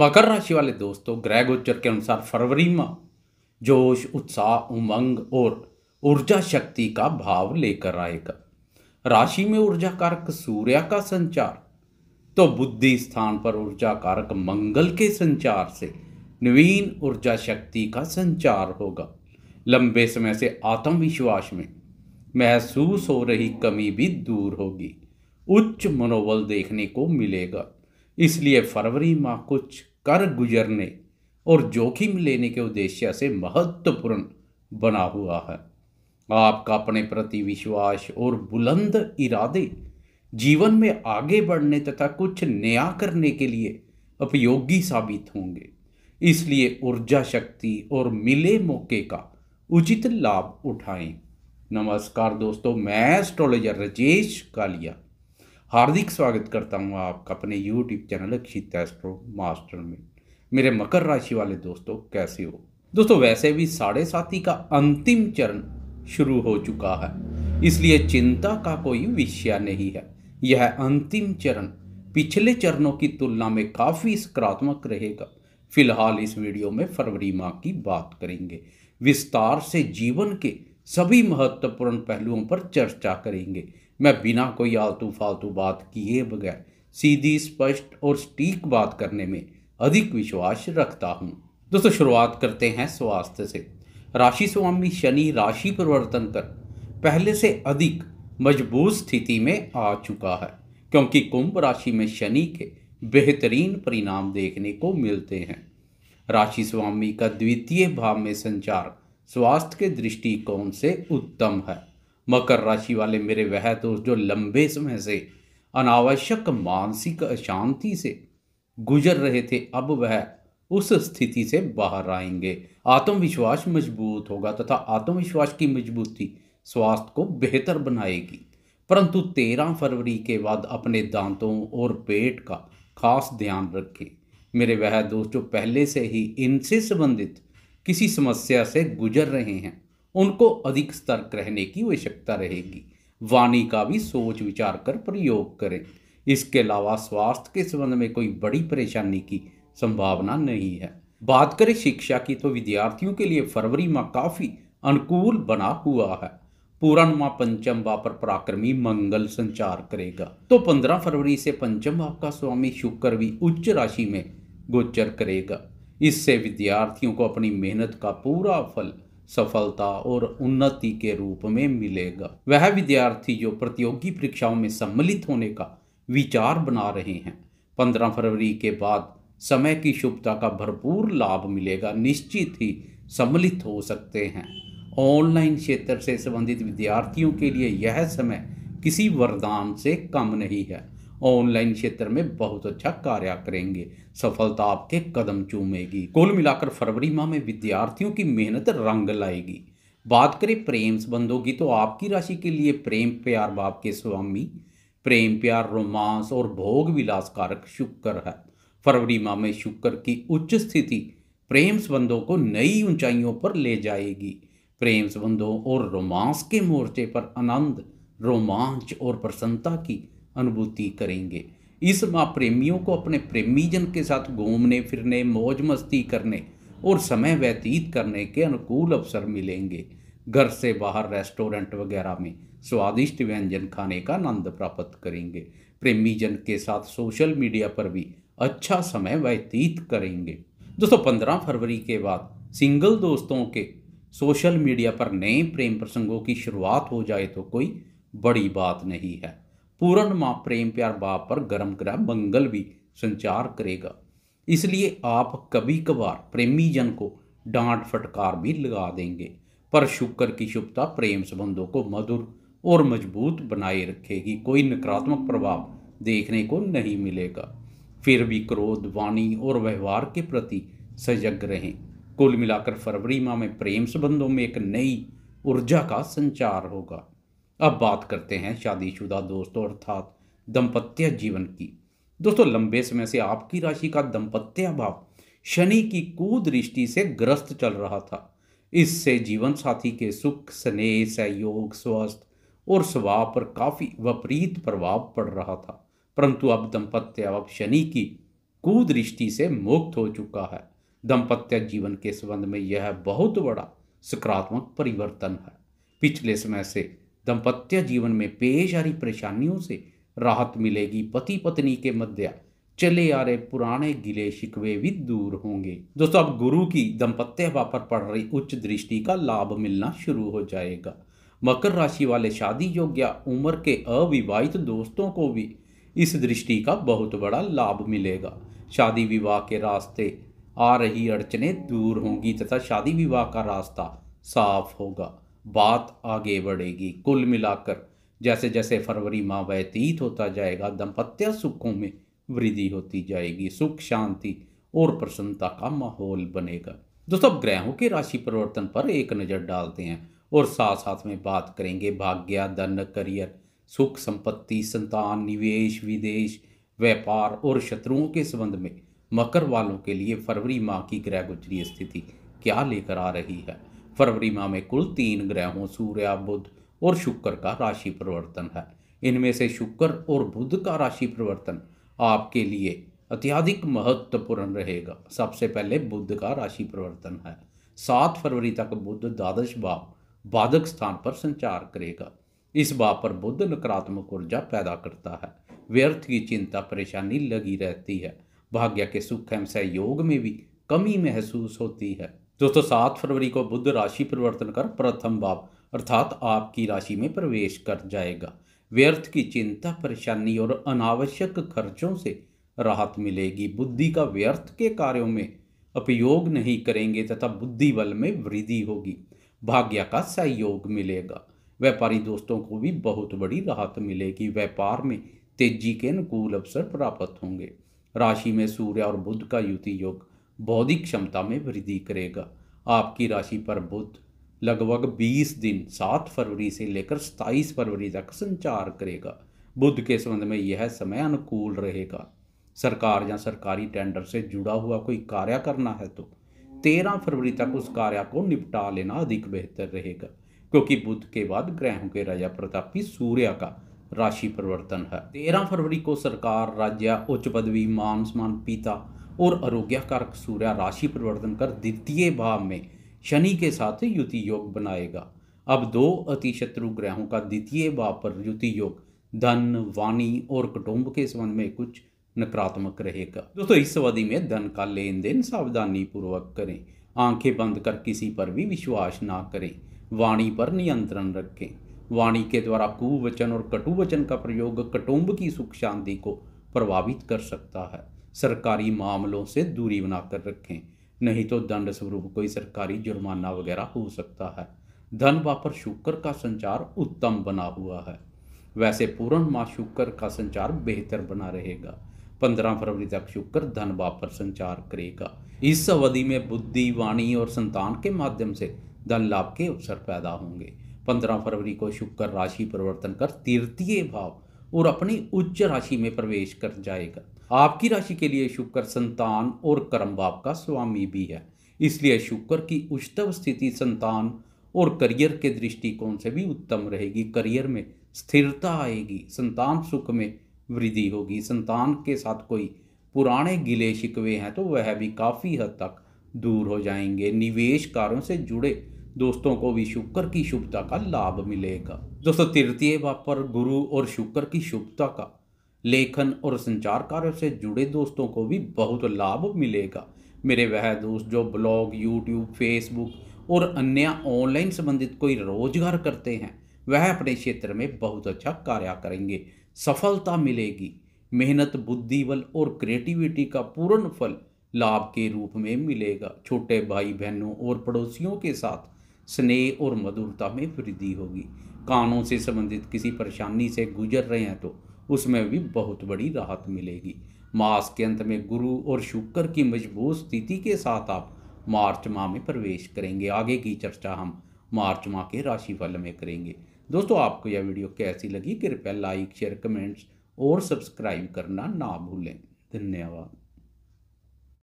मकर राशि वाले दोस्तों ग्रह गोचर के अनुसार फरवरी माह जोश उत्साह उमंग और ऊर्जा शक्ति का भाव लेकर आएगा राशि में ऊर्जा कारक सूर्य का संचार तो बुद्धि स्थान पर ऊर्जा कारक मंगल के संचार से नवीन ऊर्जा शक्ति का संचार होगा लंबे समय से आत्मविश्वास में महसूस हो रही कमी भी दूर होगी उच्च मनोबल देखने को मिलेगा इसलिए फरवरी माह कुछ कर गुजरने और जोखिम लेने के उद्देश्य से महत्वपूर्ण बना हुआ है आपका अपने प्रति विश्वास और बुलंद इरादे जीवन में आगे बढ़ने तथा कुछ नया करने के लिए उपयोगी साबित होंगे इसलिए ऊर्जा शक्ति और मिले मौके का उचित लाभ उठाएं नमस्कार दोस्तों मैं एस्ट्रोलॉजर रजेश कालिया हार्दिक स्वागत करता हूँ आपका अपने YouTube channel Akshit astro master में मेरे मकर राशि वाले दोस्तों कैसे हो दोस्तों वैसे भी साढ़े साथी का अंतिम चरण शुरू हो चुका है इसलिए चिंता का कोई विषय नहीं है यह अंतिम चरण पिछले चरणों की तुलना में काफ़ी सकारात्मक रहेगा फिलहाल इस वीडियो में फरवरी माह की बात करेंगे विस्तार से जीवन के सभी महत्वपूर्ण पहलुओं पर चर्चा करेंगे मैं बिना कोई आलतू फालतू बात किए बगैर सीधी स्पष्ट और सटीक बात करने में अधिक विश्वास रखता हूँ दोस्तों शुरुआत करते हैं स्वास्थ्य से राशि स्वामी शनि राशि परिवर्तन कर पहले से अधिक मजबूत स्थिति में आ चुका है क्योंकि कुंभ राशि में शनि के बेहतरीन परिणाम देखने को मिलते हैं राशि स्वामी का द्वितीय भाव में संचार स्वास्थ्य के दृष्टिकोण से उत्तम है मकर राशि वाले मेरे वह दोस्त जो लंबे समय से अनावश्यक मानसिक अशांति से गुजर रहे थे अब वह उस स्थिति से बाहर आएंगे आत्मविश्वास मजबूत होगा तथा आत्मविश्वास की मजबूती स्वास्थ्य को बेहतर बनाएगी परंतु तेरह फरवरी के बाद अपने दांतों और पेट का खास ध्यान रखें मेरे वह दोस्त जो पहले से ही इनसे संबंधित किसी समस्या से गुजर रहे हैं उनको अधिक सतर्क रहने की आवश्यकता रहेगी वाणी का भी सोच विचार कर प्रयोग करें इसके अलावा स्वास्थ्य के संबंध में कोई बड़ी परेशानी की संभावना नहीं है बात करें शिक्षा की तो विद्यार्थियों के लिए फरवरी माह काफ़ी अनुकूल बना हुआ है माह पंचम भाव पर पराक्रमी मंगल संचार करेगा तो 15 फरवरी से पंचम भाव का स्वामी शुक्र भी उच्च राशि में गोचर करेगा इससे विद्यार्थियों को अपनी मेहनत का पूरा फल सफलता और उन्नति के रूप में मिलेगा वह विद्यार्थी जो प्रतियोगी परीक्षाओं में सम्मिलित होने का विचार बना रहे हैं पंद्रह फरवरी के बाद समय की शुभता का भरपूर लाभ मिलेगा निश्चित ही सम्मिलित हो सकते हैं ऑनलाइन क्षेत्र से संबंधित विद्यार्थियों के लिए यह समय किसी वरदान से कम नहीं है ऑनलाइन क्षेत्र में बहुत अच्छा कार्य करेंगे सफलता आपके कदम चूमेगी कुल मिलाकर फरवरी माह में विद्यार्थियों की मेहनत रंग लाएगी बात करें प्रेम संबंधों की तो आपकी राशि के लिए प्रेम प्यार बाप के स्वामी प्रेम प्यार रोमांस और भोग विलास कारक शुक्र है फरवरी माह में शुक्र की उच्च स्थिति प्रेम संबंधों को नई ऊंचाइयों पर ले जाएगी प्रेम संबंधों और रोमांस के मोर्चे पर आनंद रोमांच और प्रसन्नता की अनुभूति करेंगे इस माँ प्रेमियों को अपने प्रेमीजन के साथ घूमने फिरने मौज मस्ती करने और समय व्यतीत करने के अनुकूल अवसर मिलेंगे घर से बाहर रेस्टोरेंट वगैरह में स्वादिष्ट व्यंजन खाने का आनंद प्राप्त करेंगे प्रेमीजन के साथ सोशल मीडिया पर भी अच्छा समय व्यतीत करेंगे दोस्तों पंद्रह फरवरी के बाद सिंगल दोस्तों के सोशल मीडिया पर नए प्रेम प्रसंगों की शुरुआत हो जाए तो कोई बड़ी बात नहीं है पूर्ण माँ प्रेम प्यार भाव पर गर्म ग्रह मंगल भी संचार करेगा इसलिए आप कभी कभार प्रेमी जन को डांट फटकार भी लगा देंगे पर शुक्र की शुभता प्रेम संबंधों को मधुर और मजबूत बनाए रखेगी कोई नकारात्मक प्रभाव देखने को नहीं मिलेगा फिर भी क्रोध वाणी और व्यवहार के प्रति सजग रहें कुल मिलाकर फरवरी माह में प्रेम संबंधों में एक नई ऊर्जा का संचार होगा अब बात करते हैं शादीशुदा दोस्तों अर्थात दंपत्य जीवन की दोस्तों लंबे समय से आपकी राशि का दंपत्य भाव शनि की कुदृष्टि से ग्रस्त चल रहा था इससे जीवन साथी के सुख स्नेह सहयोग स्वास्थ्य और स्वभाव पर काफ़ी विपरीत प्रभाव पड़ रहा था परंतु अब दंपत्य अब शनि की कुदृष्टि से मुक्त हो चुका है दंपत्य जीवन के संबंध में यह बहुत बड़ा सकारात्मक परिवर्तन है पिछले समय से दंपत्य जीवन में पेश आ रही परेशानियों से राहत मिलेगी पति पत्नी के मध्य चले आ रहे पुराने गिले शिकवे भी दूर होंगे दोस्तों अब गुरु की दंपत्य पर पड़ रही उच्च दृष्टि का लाभ मिलना शुरू हो जाएगा मकर राशि वाले शादी योग्य उम्र के अविवाहित दोस्तों को भी इस दृष्टि का बहुत बड़ा लाभ मिलेगा शादी विवाह के रास्ते आ रही अड़चने दूर होंगी तथा शादी विवाह का रास्ता साफ होगा बात आगे बढ़ेगी कुल मिलाकर जैसे जैसे फरवरी माह व्यतीत होता जाएगा दंपत्य सुखों में वृद्धि होती जाएगी सुख शांति और प्रसन्नता का माहौल बनेगा दोस्तों ग्रहों के राशि परिवर्तन पर एक नज़र डालते हैं और साथ साथ में बात करेंगे भाग्य धन करियर सुख संपत्ति संतान निवेश विदेश व्यापार और शत्रुओं के संबंध में मकर वालों के लिए फरवरी माह की ग्रह गुजरी स्थिति क्या लेकर आ रही है फरवरी माह में कुल तीन ग्रहों सूर्य बुध और शुक्र का राशि परिवर्तन है इनमें से शुक्र और बुध का राशि परिवर्तन आपके लिए अत्याधिक महत्वपूर्ण रहेगा सबसे पहले बुध का राशि परिवर्तन है सात फरवरी तक बुध द्वादश भाव बाधक स्थान पर संचार करेगा इस भाव पर बुध नकारात्मक ऊर्जा पैदा करता है व्यर्थ की चिंता परेशानी लगी रहती है भाग्य के सुख एवं सहयोग में भी कमी महसूस होती है दोस्तों सात फरवरी को बुद्ध राशि परिवर्तन कर प्रथम भाव अर्थात आपकी राशि में प्रवेश कर जाएगा व्यर्थ की चिंता परेशानी और अनावश्यक खर्चों से राहत मिलेगी बुद्धि का व्यर्थ के कार्यों में उपयोग नहीं करेंगे तथा बुद्धि बल में वृद्धि होगी भाग्य का सहयोग मिलेगा व्यापारी दोस्तों को भी बहुत बड़ी राहत मिलेगी व्यापार में तेजी के अनुकूल अवसर प्राप्त होंगे राशि में सूर्य और बुद्ध का युति योग बौद्धिक क्षमता में वृद्धि करेगा आपकी राशि पर बुध लगभग 20 दिन 7 फरवरी से लेकर 27 फरवरी तक संचार करेगा बुध के संबंध में यह समय अनुकूल रहेगा सरकार या सरकारी टेंडर से जुड़ा हुआ कोई कार्य करना है तो 13 फरवरी तक उस कार्य को निपटा लेना अधिक बेहतर रहेगा क्योंकि बुध के बाद ग्रहों के राजा प्रतापी सूर्य का राशि परिवर्तन है तेरह फरवरी को सरकार राज्य उच्च पदवी मान सम्मान पिता और आरोग्य कारक सूर्य राशि परिवर्तन कर द्वितीय भाव में शनि के साथ युति योग बनाएगा अब दो अति शत्रु ग्रहों का द्वितीय भाव पर युति योग धन वाणी और कुटुंब के संबंध में कुछ नकारात्मक रहेगा दोस्तों इस अवधि में धन का लेन देन सावधानी पूर्वक करें आंखें बंद कर किसी पर भी विश्वास ना करें वाणी पर नियंत्रण रखें वाणी के द्वारा कुवचन और कटुवचन का प्रयोग कटुम्ब की सुख शांति को प्रभावित कर सकता है सरकारी मामलों से दूरी बनाकर रखें नहीं तो दंड स्वरूप कोई सरकारी जुर्माना वगैरह हो सकता है धन वापर शुक्र का संचार उत्तम बना हुआ है वैसे माह शुक्र का संचार बेहतर बना रहेगा पंद्रह फरवरी तक शुक्र धन वापर संचार करेगा इस अवधि में बुद्धि वाणी और संतान के माध्यम से धन लाभ के अवसर पैदा होंगे पंद्रह फरवरी को शुक्र राशि परिवर्तन कर तृतीय भाव और अपनी उच्च राशि में प्रवेश कर जाएगा आपकी राशि के लिए शुक्र संतान और कर्म बाप का स्वामी भी है इसलिए शुक्र की उच्चतम स्थिति संतान और करियर के दृष्टिकोण से भी उत्तम रहेगी करियर में स्थिरता आएगी संतान सुख में वृद्धि होगी संतान के साथ कोई पुराने गिले शिकवे हैं तो वह भी काफ़ी हद तक दूर हो जाएंगे निवेश से जुड़े दोस्तों को भी शुक्र की शुभता का लाभ मिलेगा दोस्तों तृतीय पर गुरु और शुक्र की शुभता का लेखन और संचार कार्य से जुड़े दोस्तों को भी बहुत लाभ मिलेगा मेरे वह दोस्त जो ब्लॉग यूट्यूब फेसबुक और अन्य ऑनलाइन संबंधित कोई रोजगार करते हैं वह अपने क्षेत्र में बहुत अच्छा कार्य करेंगे सफलता मिलेगी मेहनत बुद्धि बल और क्रिएटिविटी का पूर्ण फल लाभ के रूप में मिलेगा छोटे भाई बहनों और पड़ोसियों के साथ स्नेह और मधुरता में वृद्धि होगी कानों से संबंधित किसी परेशानी से गुजर रहे हैं तो उसमें भी बहुत बड़ी राहत मिलेगी मास के अंत में गुरु और शुक्र की मजबूत स्थिति के साथ आप मार्च माह में प्रवेश करेंगे आगे की चर्चा हम मार्च माह के राशिफल में करेंगे दोस्तों आपको यह वीडियो कैसी लगी कृपया लाइक शेयर कमेंट्स और सब्सक्राइब करना ना भूलें धन्यवाद